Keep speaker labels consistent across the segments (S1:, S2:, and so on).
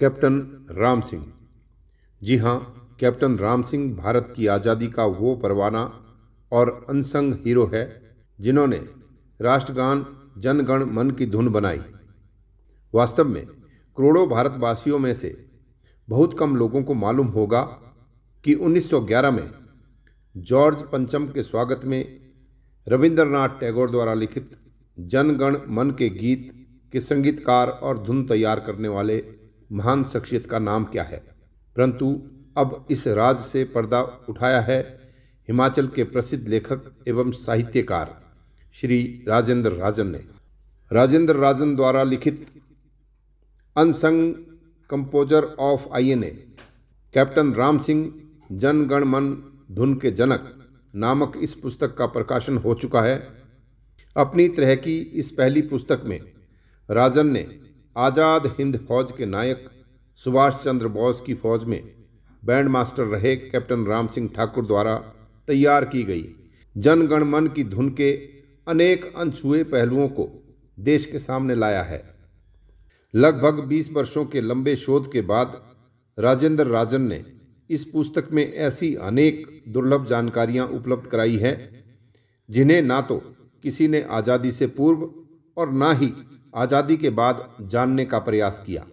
S1: captain Ram Singh जी हाँ captain Ram Singh Bharat की आज़ादी का वो परवाना और अनसंग हीरो है जिन्होंने राष्ट्रगान जनगण मन की धुन बनाई वास्तव में करोड़ों भारतवासियों में से बहुत कम लोगों को मालूम होगा कि 1911 में जॉर्ज पंचम के स्वागत में रविंद्रनाथ टैगोर द्वारा लिखित जनगण मन के गीत के संगीतकार और धुन तैयार करने वाले महान शख्सियत का नाम क्या है परंतु अब इस राज से पर्दा उठाया है हिमाचल के प्रसिद्ध लेखक एवं साहित्यकार श्री राजेंद्र राजन ने राजेंद्र राजन द्वारा लिखित unsung composer of INA captain Ram Singh Jana Gana Mana धुन के जनक नामक इस पुस्तक का प्रकाशन हो चुका है अपनी तरह की इस पहली पुस्तक में राजन ने आज़ाद हिंद फौज के नायक सुभाष चंद्र बोस की फौज में बैंड मास्टर रहे कैप्टन राम सिंह ठाकुर द्वारा तैयार की गई जनगण मन की धुन के अनेक अनछुए पहलुओं को देश के सामने लाया है लगभग 20 वर्षों के लंबे शोध के बाद राजेंद्र राजन ने इस पुस्तक में ऐसी अनेक दुर्लभ जानकारियां उपलब्ध कराई हैं जिन्हें ना तो किसी ने आज़ादी से पूर्व और ना ही आज़ादी के बाद जानने का प्रयास किया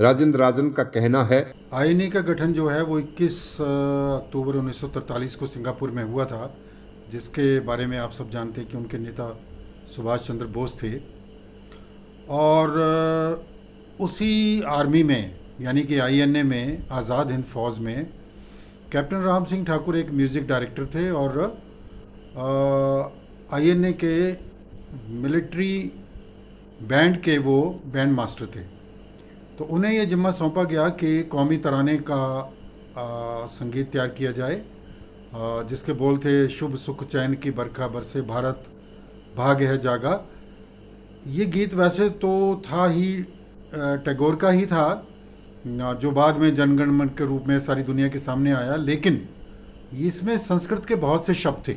S1: राजेंद्र राजन का कहना है
S2: आईएनए का गठन जो है वो 21 अक्टूबर 1943 को सिंगापुर में हुआ था जिसके बारे में आप सब जानते हैं कि उनके नेता सुभाष चंद्र बोस थे और उसी आर्मी में यानी कि आईएनए में आज़ाद हिंद फौज में कैप्टन राम सिंह ठाकुर एक म्यूज़िक डायरेक्टर थे और आईएनए के मिलिट्री बैंड के वो बैंड मास्टर थे तो उन्हें ये जिम्मा सौंपा गया कि कौमी तराने का आ, संगीत तैयार किया जाए आ, जिसके बोल थे शुभ सुख चैन की बरखा बरसे भारत भाग है जागा ये गीत वैसे तो था ही टैगोर का ही था जो बाद में जनगणमन के रूप में सारी दुनिया के सामने आया लेकिन इसमें संस्कृत के बहुत से शब्द थे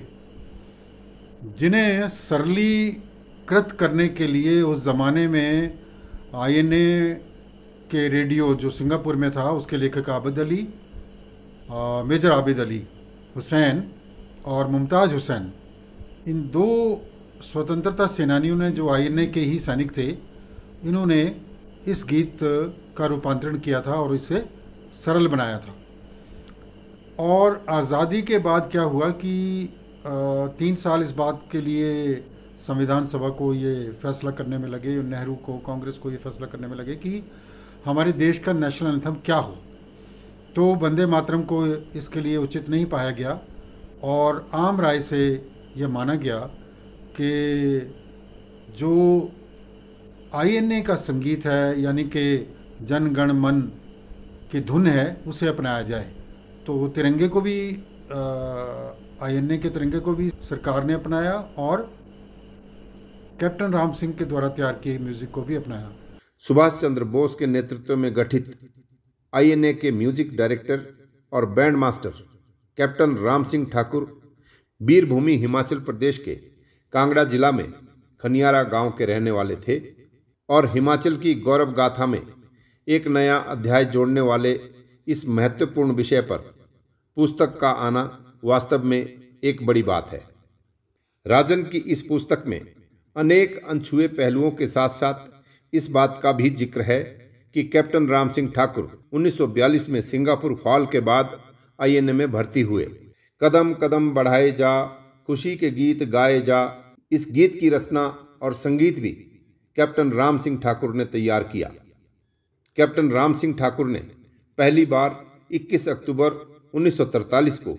S2: जिन्हें सरली कृत करने के लिए उस ज़माने में आईएनए के रेडियो जो सिंगापुर में था उसके लेखक आबिद अली मेजर आबिद अली हुसैन और मुमताज़ हुसैन इन दो स्वतंत्रता सेनानियों ने जो आईएनए के ही सैनिक थे इन्होंने इस गीत का रूपांतरण किया था और इसे सरल बनाया था और आज़ादी के बाद क्या हुआ कि तीन साल इस बात के लिए संविधान सभा को ये फैसला करने में लगे नेहरू को कांग्रेस को ये फैसला करने में लगे कि हमारे देश का नेशनल एंथम क्या हो तो वंदे मातरम को इसके लिए उचित नहीं पाया गया और आम राय से यह माना गया कि जो आईएनए का संगीत है यानी कि जनगण मन की धुन है उसे अपनाया जाए तो तिरंगे को भी आईएनए के तिरंगे को भी सरकार ने अपनाया और कैप्टन राम सिंह के द्वारा तैयार किए म्यूजिक को भी अपनाया
S1: सुभाष चंद्र बोस के नेतृत्व में गठित आईएनए के म्यूजिक डायरेक्टर और band master captain Ram Singh Thakur वीरभूमि हिमाचल प्रदेश के कांगड़ा जिला में खनियारा गांव के रहने वाले थे और हिमाचल की गौरव गाथा में एक नया अध्याय जोड़ने वाले इस महत्वपूर्ण विषय पर पुस्तक का आना वास्तव में एक बड़ी बात है राजन की इस पुस्तक में अनेक अनछुए पहलुओं के साथ साथ इस बात का भी जिक्र है कि कैप्टन राम सिंह ठाकुर 1942 में सिंगापुर फॉल के बाद आईएनए में भर्ती हुए कदम कदम बढ़ाए जा खुशी के गीत गाए जा इस गीत की रचना और संगीत भी कैप्टन राम सिंह ठाकुर ने तैयार किया कैप्टन राम सिंह ठाकुर ने पहली बार 21 अक्टूबर 1943 को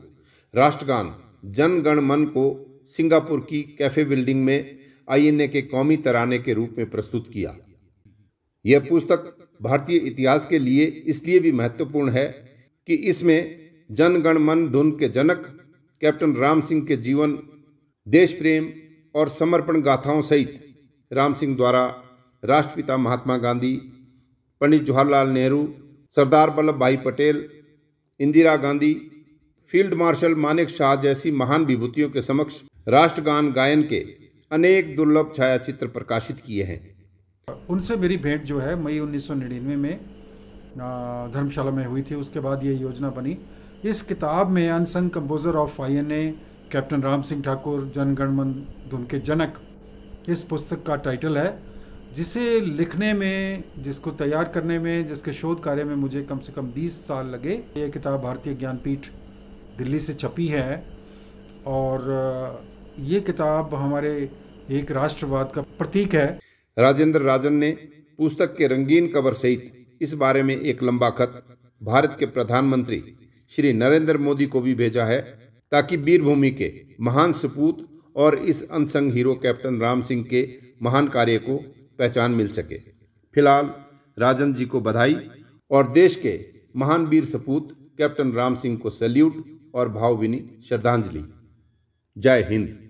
S1: राष्ट्रगान जनगण मन को सिंगापुर की कैफे बिल्डिंग में आईएनए के कौमी तराने के रूप में प्रस्तुत किया यह पुस्तक भारतीय इतिहास के लिए इसलिए भी महत्वपूर्ण है कि इसमें जनगण मन धुन के जनक कैप्टन राम सिंह के जीवन देश प्रेम और समर्पण गाथाओं सहित राम सिंह द्वारा राष्ट्रपिता महात्मा गांधी पंडित Jawaharlal Nehru Sardar Vallabh Bhai Patel Indira Gandhi field marshal Manekshaw जैसी महान विभूतियों के समक्ष राष्ट्रगान गायन के अनेक दुर्लभ छायाचित्र प्रकाशित किए हैं
S2: उनसे मेरी भेंट जो है मई 1999 में धर्मशाला में हुई थी उसके बाद ये योजना बनी इस किताब में unsung composer of I N A captain Ram Singh Thakur Jana Gana Mana धुन के जनक इस पुस्तक का टाइटल है जिसे लिखने में जिसको तैयार करने में जिसके शोध कार्य में मुझे कम से कम 20 साल लगे ये किताब भारतीय ज्ञानपीठ दिल्ली से छपी है और ये किताब हमारे एक राष्ट्रवाद का प्रतीक है
S1: राजेंद्र राजन ने पुस्तक के रंगीन कवर सहित इस बारे में एक लंबा खत भारत के प्रधानमंत्री श्री नरेंद्र मोदी को भी भेजा है ताकि वीरभूमि के महान सपूत और इस unsung hero captain Ram Singh के महान कार्य को पहचान मिल सके फिलहाल राजन जी को बधाई और देश के महान वीर सपूत कैप्टन राम सिंह को सैल्यूट और भावभीनी श्रद्धांजलि जय हिंद